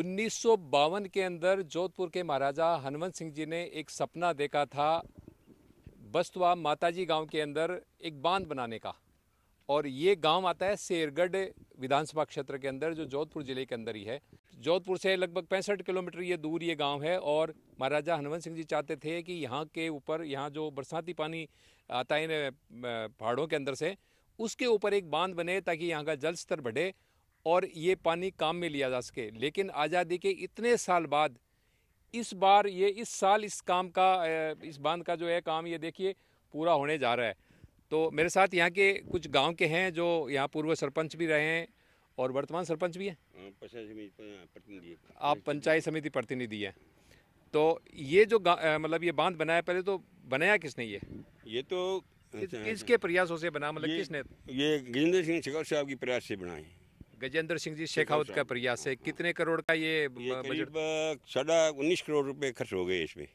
उन्नीस के अंदर जोधपुर के महाराजा हनुमंत सिंह जी ने एक सपना देखा था बस्तवा माताजी गांव के अंदर एक बांध बनाने का और ये गांव आता है शेरगढ़ विधानसभा क्षेत्र के अंदर जो जोधपुर ज़िले के अंदर ही है जोधपुर से लगभग पैंसठ किलोमीटर ये दूर ये गांव है और महाराजा हनुमंत सिंह जी चाहते थे कि यहाँ के ऊपर यहाँ जो बरसाती पानी आता है पहाड़ों के अंदर से उसके ऊपर एक बांध बने ताकि यहाँ का जल स्तर बढ़े और ये पानी काम में लिया जा सके लेकिन आज़ादी के इतने साल बाद इस बार ये इस साल इस काम का इस बांध का जो है काम ये देखिए पूरा होने जा रहा है तो मेरे साथ यहाँ के कुछ गांव के हैं जो यहाँ पूर्व सरपंच भी रहे हैं और वर्तमान सरपंच भी हैं हाँ, हाँ, आप पंचायत समिति प्रतिनिधि हैं तो ये जो मतलब ये बांध बनाया पहले तो बनाया किसने ये ये तो अच्छा, किसके इसके अच्छा। प्रयासों से बना मतलब किसने ये गजेंद्र सिंह साहब की प्रयास से बनाए गजेंद्र सिंह जी शेखावत का प्रयास है कितने करोड़ का ये बजट साढ़ा उन्नीस करोड़ रुपए खर्च हो गए इसमें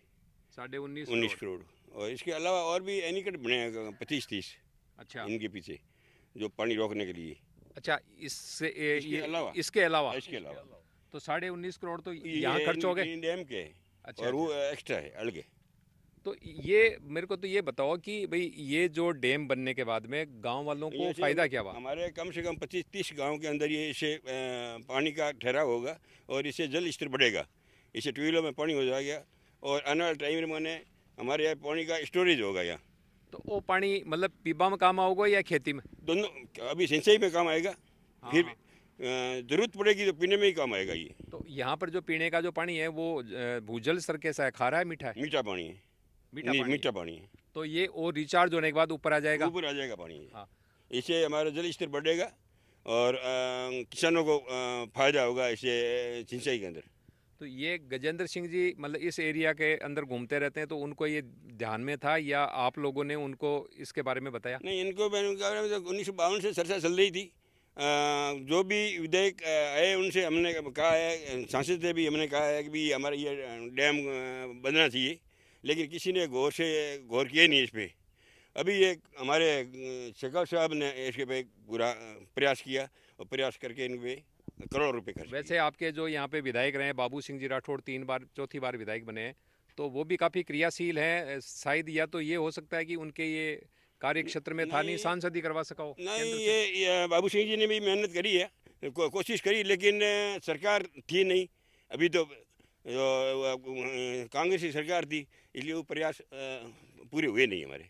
साढ़े उन्नीस उन्नीस करोड़ और इसके अलावा और भी एनीकट बने पच्चीस तीस अच्छा इनके पीछे जो पानी रोकने के लिए अच्छा इससे इसके अलावा इसके अलावा इसके अलावा तो साढ़े उन्नीस करोड़ तो यहाँ खर्च हो गए डैम के अच्छा और वो एक्स्ट्रा अच्छा। है है तो ये मेरे को तो ये बताओ कि भाई ये जो डैम बनने के बाद में गांव वालों को फ़ायदा क्या हुआ हमारे कम से कम पच्चीस तीस गांव के अंदर ये इसे पानी का ठहराव होगा और इसे जल स्तर बढ़ेगा इसे ट्यूबवेलों में पानी हो जाएगा और आने वाले टाइम में हमारे यहाँ पानी का स्टोरेज होगा यहाँ तो वो पानी मतलब पीबा में काम आओगे या खेती में दोनों अभी सिंचाई में काम आएगा हाँ, फिर हाँ। जरूरत पड़ेगी तो पीने में ही काम आएगा ये तो यहाँ पर जो पीने का जो पानी है वो भूजल सर कैसा है खारा है मीठा है मीठा पानी है मीठा पानी मीठा पानी है तो ये और रिचार्ज होने के बाद ऊपर आ जाएगा ऊपर आ जाएगा पानी हाँ। इससे हमारा जल स्तर बढ़ेगा और किसानों को फायदा होगा इसे सिंचाई के अंदर तो ये गजेंद्र सिंह जी मतलब इस एरिया के अंदर घूमते रहते हैं तो उनको ये ध्यान में था या आप लोगों ने उनको इसके बारे में बताया नहीं इनको तो उन्नीस सौ बावन से चर्चा चल रही थी आ, जो भी विधेयक आए उनसे हमने कहा है सांसद से भी हमने कहा है कि भी हमारा ये डैम बनना चाहिए लेकिन किसी ने गौर से गौर किया नहीं इस पर अभी ये हमारे शेखा साहब ने इसके पे बुरा प्रयास किया और प्रयास करके इन पर करोड़ों रुपए खर्च वैसे आपके जो यहाँ पे विधायक रहे बाबू सिंह जी राठौड़ तीन बार चौथी बार विधायक बने हैं तो वो भी काफ़ी क्रियाशील हैं शायद या तो ये हो सकता है कि उनके ये कार्य क्षेत्र में था नहीं सांसद ही करवा सका हो नहीं ये, ये बाबू सिंह जी ने भी मेहनत करी है को, कोशिश करी लेकिन सरकार थी नहीं अभी तो कांग्रेस की सरकार थी इसलिए वो प्रयास पूरे हुए नहीं हमारे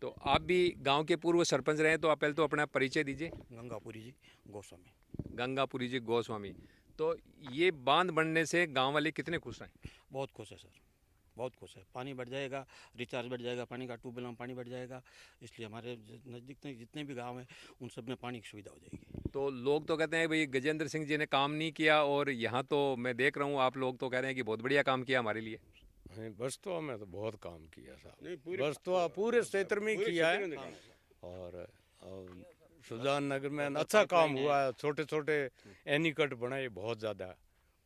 तो आप भी गांव के पूर्व सरपंच रहे तो आप पहले तो अपना परिचय दीजिए गंगापुरी जी गोस्वामी गंगापुरी जी गोस्वामी तो ये बांध बनने से गांव वाले कितने खुश हैं बहुत खुश है सर बहुत खुश है पानी बढ़ जाएगा रिचार्ज बढ़ जाएगा पानी का ट्यूबवेल में पानी बढ़ जाएगा इसलिए हमारे नज़दीक जितने भी गाँव हैं उन सब में पानी की सुविधा हो जाएगी तो लोग तो कहते हैं भाई गजेंद्र सिंह जी ने काम नहीं किया और यहाँ तो मैं देख रहा हूँ आप लोग तो कह रहे हैं कि बहुत बढ़िया काम किया हमारे लिए बस्तवा तो में तो बहुत काम किया साहब बस्तवा तो पूरे क्षेत्र में किया है और सुजान नगर में अच्छा, अच्छा काम हुआ है छोटे छोटे एनीकट बनाए बहुत ज़्यादा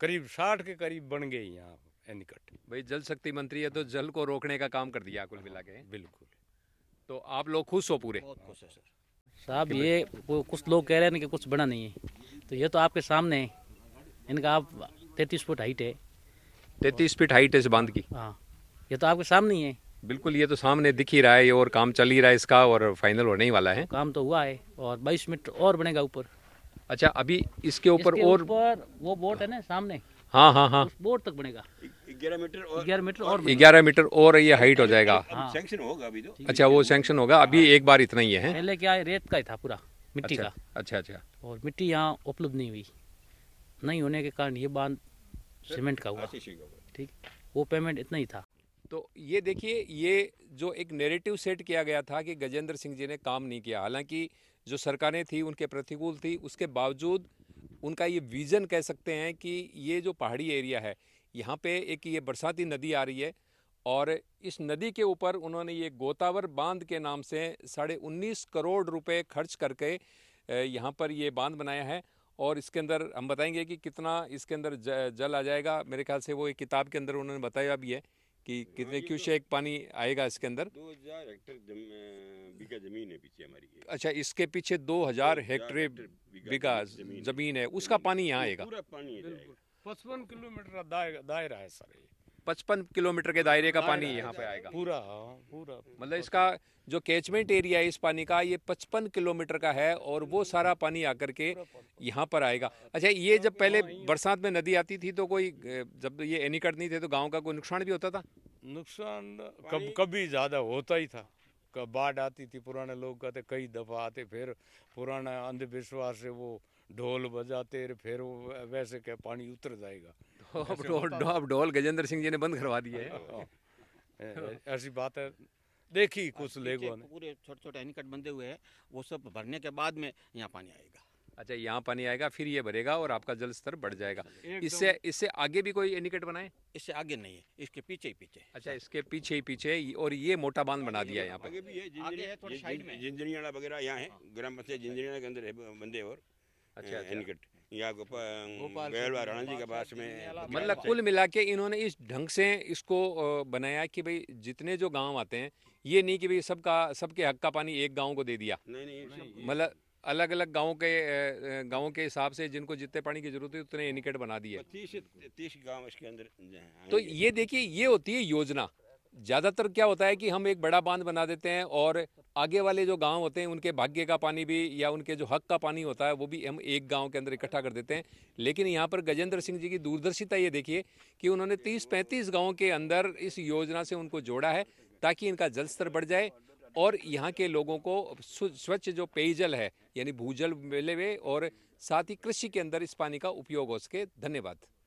करीब साठ के करीब बन गए यहाँ एनीकट भाई जल शक्ति मंत्री है तो जल को रोकने का काम कर दिया कुल मिला के हाँ, बिल्कुल तो आप लोग खुश हो पूरे बहुत खुश है सर साहब तो ये कुछ लोग कह रहे हैं कि कुछ बड़ा नहीं है तो ये तो आपके सामने है इनका आप तैतीस फुट हाइट है तैतीस फीट हाइट है इस बांध की हाँ ये तो आपके सामने ही है बिल्कुल ये तो सामने दिख ही रहा है और काम चल ही रहा है इसका और फाइनल होने ही वाला है तो काम तो हुआ है और बाईस मिनट और बनेगा ऊपर अच्छा अभी इसके ऊपर और ऊपर वो बोट है ना सामने हाँ हाँ हाँ बोट तक बनेगा ग्यारह मीटर और ग्यारह मीटर और ये हाइट हो जाएगा सेंक्शन हाँ। हाँ। होगा अभी तो अच्छा वो सेंक्शन होगा अभी हाँ। एक बार इतना ही है पहले क्या रेत का ही था पूरा मिट्टी अच्छा, का अच्छा अच्छा और मिट्टी यहाँ उपलब्ध नहीं हुई नहीं होने के कारण ये बांध सीमेंट का हुआ ठीक वो पेमेंट इतना ही था तो ये देखिए ये जो एक नेरेटिव सेट किया गया था कि गजेंद्र सिंह जी ने काम नहीं किया हालांकि जो सरकारें थी उनके प्रतिकूल थी उसके बावजूद उनका ये विज़न कह सकते हैं कि ये जो पहाड़ी एरिया है यहाँ पे एक ये बरसाती नदी आ रही है और इस नदी के ऊपर उन्होंने ये गोतावर बांध के नाम से साढ़े उन्नीस करोड़ रुपए खर्च करके यहाँ पर ये बांध बनाया है और इसके अंदर हम बताएंगे कि कितना इसके अंदर जल आ जाएगा मेरे ख्याल से वो एक किताब के अंदर उन्होंने बताया भी है कि हाँ, कितने हाँ तो क्यूशेक पानी आएगा इसके अंदर दो हेक्टर बीघा जमीन है पीछे हमारी अच्छा इसके पीछे दो हजार हेक्टर बीघा जमीन है उसका पानी यहाँ आएगा पूरा पानी पचपन किलोमीटर का दायरा है सर ये पचपन किलोमीटर के दायरे का पानी यहाँ पे आएगा पूरा हाँ, पूरा मतलब इसका जो कैचमेंट एरिया है इस पानी का ये पचपन किलोमीटर का है और वो सारा पानी आकर के यहाँ पर आएगा अच्छा ये जब पहले बरसात में नदी आती थी तो कोई जब ये एनीकट नहीं थे तो गांव का कोई नुकसान भी होता था नुकसान कब कभी ज़्यादा होता ही था बाढ़ आती थी पुराने लोग कहते कई दफ़ा आते फिर पुराना अंधविश्वास से वो ढोल बजाते फिर वो वैसे क्या पानी उतर जाएगा अब ढोल गजेंद्र सिंह जी ने बंद करवा दिया है हाँ। ऐसी बात है देखी हाँ, कुछ लोगों पूरे छोटे छोटे एनिकट बंधे हुए हैं वो सब भरने के बाद में यहाँ पानी आएगा अच्छा यहाँ पानी आएगा फिर ये भरेगा और आपका जल स्तर बढ़ जाएगा इससे इससे आगे भी कोई एनिकट बनाए इससे आगे नहीं है इसके पीछे ही पीछे अच्छा इसके पीछे ही पीछे और ये मोटा बांध बना दिया यहाँ पर आगे भी है जिंजरियाड़ा वगैरह यहाँ है हाँ। ग्राम पंचायत जिंजरियाड़ा के अंदर बंदे और अच्छा, अच्छा। गोपाल राणा जी के पास में मतलब कुल मिला के इन्होंने इस ढंग से इसको बनाया कि भाई जितने जो गांव आते हैं ये नहीं कि भाई सबका सबके हक का पानी एक गांव को दे दिया मतलब अलग अलग गाँव के गाँव के हिसाब से जिनको जितने पानी की जरूरत है उतने इनिकेट बना दिए तीस तीस गाँव इसके अंदर तो ये देखिए ये होती है योजना ज़्यादातर क्या होता है कि हम एक बड़ा बांध बना देते हैं और आगे वाले जो गांव होते हैं उनके भाग्य का पानी भी या उनके जो हक का पानी होता है वो भी हम एक गांव के अंदर इकट्ठा कर देते हैं लेकिन यहाँ पर गजेंद्र सिंह जी की दूरदर्शिता ये देखिए कि उन्होंने 30-35 गांव के अंदर इस योजना से उनको जोड़ा है ताकि इनका जल स्तर बढ़ जाए और यहाँ के लोगों को स्वच्छ जो पेयजल है यानी भूजल मिले हुए और साथ ही कृषि के अंदर इस पानी का उपयोग हो सके धन्यवाद